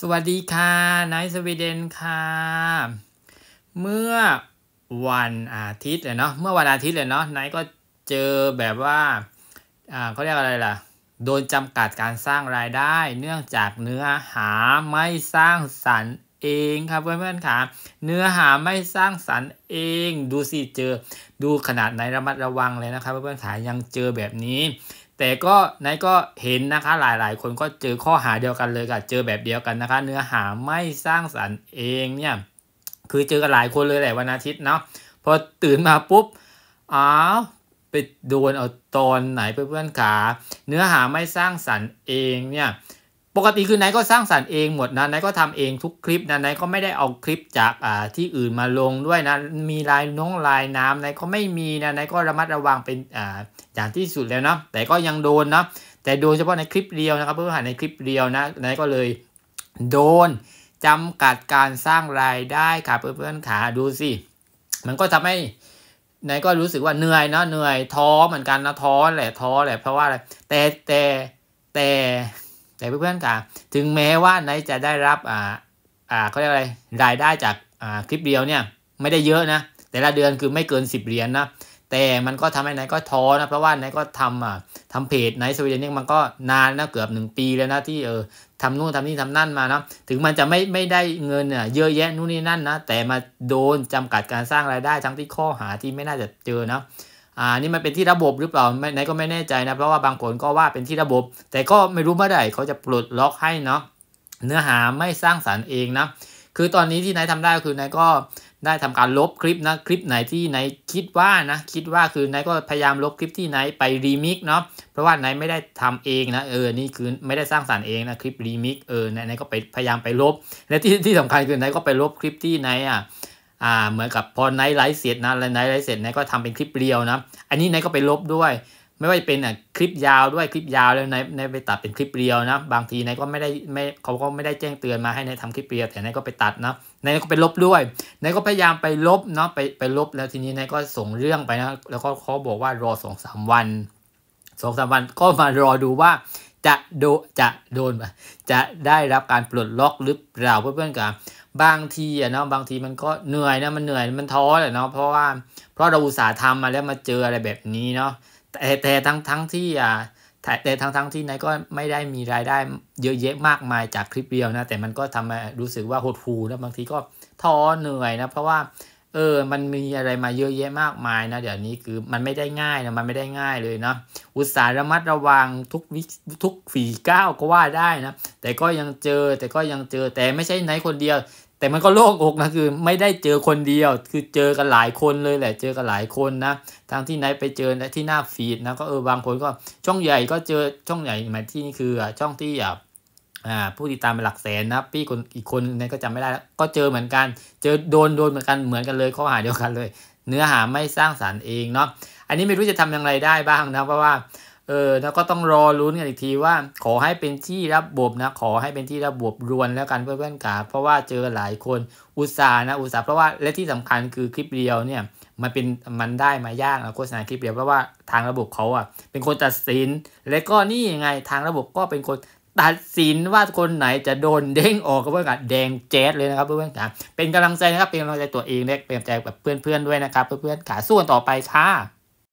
สวัสดีค่ะนายสวีเดนค่ะเมื่อวันอาทิตย์เลยเนาะเมื่อวันอาทิตย์เลยเนาะนายก็เจอแบบว่าอ่าเขาเรียกอะไรล่ะโดนจำกัดการสร้างรายได้ เนื่องจากเนื้อหาไม่สร้างสรรค์เองครับเพื่อนเนค่ะเนื้อหาไม่สร้างสรรค์เองดูสิเจอ ดูขนาดไหนระมัดระวังเลยนะครับ เพื่อนเนค่ะยังเจอแบบนี้แต่ก็นายก็เห็นนะคะหลายๆ คนก็เจอข้อหาเดียวกันเลยค่ะเจอแบบเดียวกันนะคะเนื้อหาไม่สร้างสรรค์เองเนี่ย คือเจอกันหลายคนเลยแหละวันอาทิตย์เนาะ พอตื่นมาปุ๊บอ้าวไปโดนเอาตอนไหนเพื่อนๆขาเนื้อหาไม่สร้างสรรค์เองเนี่ยปกติคือนหนก็สร้างสารรค์เองหมดนะนหนก็ทำเองทุกคลิปนะนหนก็ไม่ได้เอาคลิปจากอ่าที่อื่นมาลงด้วยนะมีลายน้องลายน้ำนหนก็ไม่มีนะนหนก็ระมัดระวังเป็นอ่าอย่างที่สุดแล้วนะแต่ก็ยังโดนนะแต่โดนเฉพาะในคลิปเดียวนะครับเพื่อนหาในคลิปเดียวนะนหนก็เลยโดนจำกัดการสร้างรายได้ค่ะเพื่อนๆขาดูสิมันก็ทำให้นายก็รู้สึกว่าเหนื่อยเนาะเหนื่อยท้อเหมือนกันนะท้อแหละท้อแหละเพราะว่าอะไรแต่แต่แต่แต่เพื่อนๆค่ะ ถึงแม้ว่าไนจะได้รับ อ่า อ่าเขาเรียกอะไรรายได้จาก อ่า คลิปเดียวเนี่ย ไม่ได้เยอะนะ แต่ละเดือนคือไม่เกิน 10เหรียญนนะแต่มันก็ทำให้ไนก็ท้อนะ เพราะว่าไนก็ทำอ่าทำเพจไนสวีเดนเนี่ยมันก็นานนะเกือบ1ปีแล้วนะที่เออทำนู่นทำนี่ทำนั่นมานะถึงมันจะไม่ ไม่ได้เงินเยอะแยะนู่นนี่นั่นนะ แต่มาโดนจำกัดการสร้างรายได้ทั้งที่ข้อหาที่ไม่น่าจะเจอนะอ่านี่มันเป็นที่ระบบหรือเปล่าไหนก็ไม่แน่ใจนะเพราะว่าบางคนก็ว่าเป็นที่ระบบ แต่ก็ไม่รู้เมื่อไหร่เขาจะปลดล็อกให้เนาะเนื้อหาไม่สร้างสารรค์เองนะคือตอนนี้ที่นายทำได้ก็คือนายก็ได้ทำการลบคลิปนะคลิปไหนที่นายคิดว่านะ คิดว่าคือนายก็พยายามลบคลิปที่นายไปรีมิกเนาะเพราะว่านายไม่ได้ทำเองนะเออนี่คือไม่ได้สร้างสารรค์เองนะคลิปรีมิกเออนายก็ไปพยายามไปลบและที่ที่สำคัญคือนายก็ไปลบคลิปที่นายอ่ะ่าเหมือนกับพอไนท์ไลฟ์เสร็จนะไนท์ไลฟ์เสร็จไนท์ก็ทำเป็นคลิปเรียวนะอันนี้ไนท์ก็ไปลบด้วย ไม่ว่าจะเป็นอ่ะคลิปยาวด้วยคลิปยาวแล้วไนท์ไนท์ไปตัดเป็นคลิปเรียวนะ บางทีไนท์ก็ไม่ได้ไม่เขาก็ไม่ได้แจ้งเตือน มาให้ไนท์ทำคลิปเรียวแต่ไนท์ก็ไปตัดนะไนท์ก็ไปลบด้วยไนท์ก็พยายามไปลบเนาะไปไปลบแล้วทีนี้ไนท์ก็ส่งเรื่องไปนะแล้วก็เขาบอกว่ารอสองสามวันสองสามวันก็มารอดูว่าจะโดจะโดนจะได้รับการปลดล็อกหรือเปล่าเพื่อนๆกันบางทีอ่ะเนาะบางทีมันก็เหนื่อยนะ มันเหนื่อยมันท้อแหละเนาะเพราะว่าเพราะเราอุตส่าห์ทำมาแล้วมาเจออะไรแบบนี้เนาะแต่แต่ทั้งทั้งที่อ่ะแต่ทั้งทั้งที่นายก็ไม่ได้มีรายได้ เยอะแยะมากมายจากคลิปเดียวนะแต่มันก็ทำมารู้สึกว่าหดหู่นะบางทีก็ท้อเหนื่อยนะเพราะว่าเออมันมีอะไรมาเยอะแยะมากมายนะเดี๋ยวนี้คือมันไม่ได้ง่ายนะ มันไม่ได้ง่ายเลยเนาะอุตส่าห์ระมัดระวังทุกวิทุกฝีก้าวก็ว่าได้นะแต่ก็ยังเจอแต่ก็ยังเจอแต่ไม่ใช่ไหนคนเดียวแต่มันก็โล่งอกนะคือไม่ได้เจอคนเดียว คือเจอกันหลายคนเลยแหละเจอกันหลายคนนะทางที่ไหนไปเจอที่หน้าฟีดนะก็เออบางคนก็ช่องใหญ่ก็เจอช่องใหญ่หมายที่นี่คือช่องที่อ่าผู้ติดตามเป็นหลักแสนนะพี่คนอีกคนนึงก็จำไม่ได้ก็เจอเหมือนกัน เจอโดนโดนเหมือนกันเหมือนกันเลยข้อหาเดียวกันเลย เนื้อหาไม่สร้างสารรค์เองเนาะอันนี้ไม่รู้จะทำอย่างไรได้บ้างนะเพราะว่าเออแล้วก็ต้องรอรุ้นกันอีกทีว่า ขอให้เป็นที่รับบนะขอให้เป็นที่รับบรวนแล้วกันเพื่อนๆกาเพราะว่าเจอหลายคนอุตส่าห์นะอุตส่าห์เพราะว่าและที่สำคัญคือคลิปเดียวเนี่ยมันเป็นมันได้มายากโฆษณาคลิปเดียวเพราะว่าทางระบบเขาอ่ะเป็นคนตัดสิน และก็นี่ยังไงทางระบบก็เป็นคนตัดสินว่าคนไหนจะโดนเด้งออกกับเพื่อนกาแดงแจ๊ดเลยนะครับเพื่อนๆค่ะเป็นกำลังใจนะครับเป็นกำลังใจตัวเองและเป็นกำลังใจแบบเพื่อนๆด้วยนะครับเพื่อนๆค่ะสู้กันต่อไปค่ะ